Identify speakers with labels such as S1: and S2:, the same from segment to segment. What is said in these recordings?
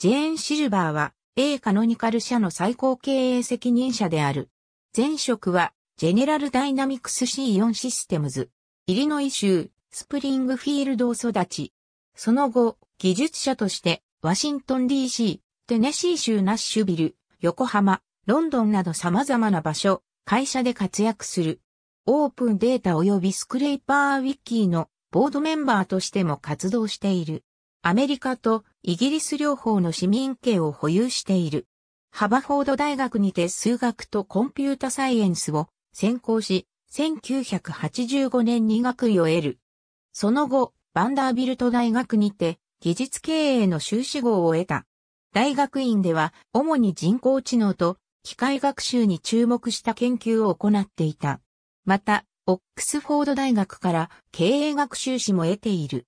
S1: ジェーン・シルバーは A カノニカル社の最高経営責任者である。前職はジェネラルダイナミクス C4 システムズ、イリノイ州スプリングフィールドを育ち、その後、技術者としてワシントン DC、テネシー州ナッシュビル、横浜、ロンドンなど様々な場所、会社で活躍する。オープンデータ及びスクレイパーウィッキーのボードメンバーとしても活動している。アメリカとイギリス両方の市民権を保有している。ハバフォード大学にて数学とコンピュータサイエンスを専攻し、1985年に学位を得る。その後、バンダービルト大学にて技術経営の修士号を得た。大学院では主に人工知能と機械学習に注目した研究を行っていた。また、オックスフォード大学から経営学修士も得ている。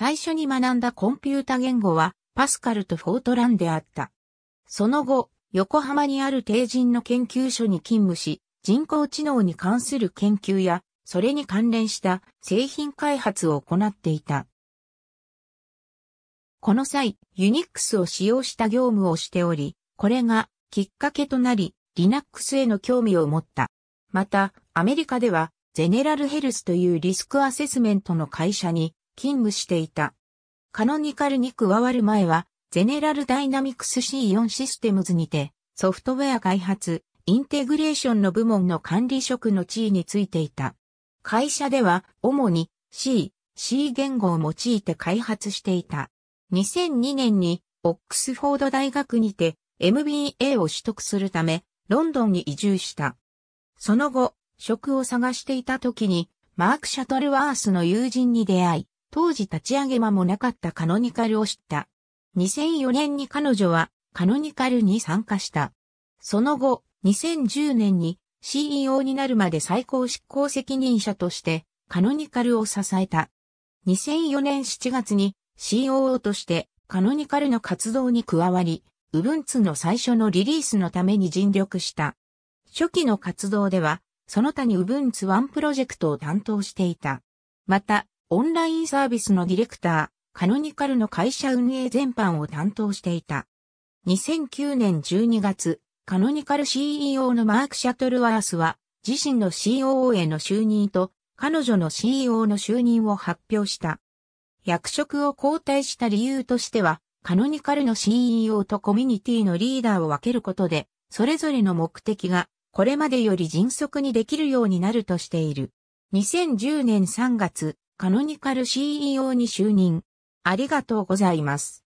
S1: 最初に学んだコンピュータ言語は、パスカルとフォートランであった。その後、横浜にある定人の研究所に勤務し、人工知能に関する研究や、それに関連した製品開発を行っていた。この際、ユニックスを使用した業務をしており、これがきっかけとなり、Linux への興味を持った。また、アメリカでは、ゼネラルヘルスというリスクアセスメントの会社に勤務していた。カノニカルに加わる前は、ゼネラルダイナミクス C4 システムズにて、ソフトウェア開発、インテグレーションの部門の管理職の地位についていた。会社では、主に C、C 言語を用いて開発していた。2002年に、オックスフォード大学にて、MBA を取得するため、ロンドンに移住した。その後、職を探していた時に、マーク・シャトルワースの友人に出会い、当時立ち上げ間もなかったカノニカルを知った。2004年に彼女はカノニカルに参加した。その後、2010年に CEO になるまで最高執行責任者としてカノニカルを支えた。2004年7月に COO としてカノニカルの活動に加わり、ウブンツの最初のリリースのために尽力した。初期の活動では、その他にウブンツワンプロジェクトを担当していた。また、オンラインサービスのディレクター、カノニカルの会社運営全般を担当していた。2009年12月、カノニカル CEO のマーク・シャトルワースは、自身の COO への就任と、彼女の CEO の就任を発表した。役職を交代した理由としては、カノニカルの CEO とコミュニティのリーダーを分けることで、それぞれの目的が、これまでより迅速にできるようになるとしている。2010年3月、カノニカル CEO に就任。ありがとうございます。